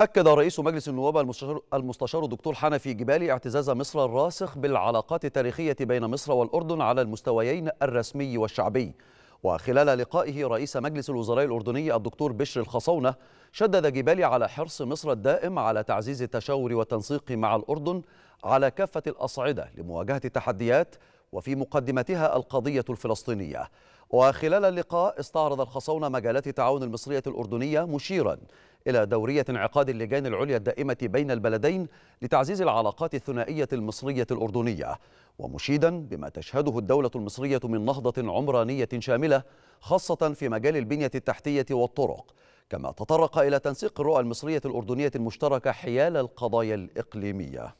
أكد رئيس مجلس النواب المستشار, المستشار الدكتور حنفي جبالي اعتزاز مصر الراسخ بالعلاقات التاريخية بين مصر والأردن على المستويين الرسمي والشعبي وخلال لقائه رئيس مجلس الوزراء الأردني الدكتور بشر الخصونة شدد جبالي على حرص مصر الدائم على تعزيز التشاور والتنسيق مع الأردن على كافة الأصعدة لمواجهة التحديات وفي مقدمتها القضية الفلسطينية وخلال اللقاء استعرض الخصونة مجالات التعاون المصرية الأردنية مشيراً إلى دورية انعقاد اللجان العليا الدائمة بين البلدين لتعزيز العلاقات الثنائية المصرية الأردنية ومشيدا بما تشهده الدولة المصرية من نهضة عمرانية شاملة خاصة في مجال البنية التحتية والطرق كما تطرق إلى تنسيق الرؤى المصرية الأردنية المشتركة حيال القضايا الإقليمية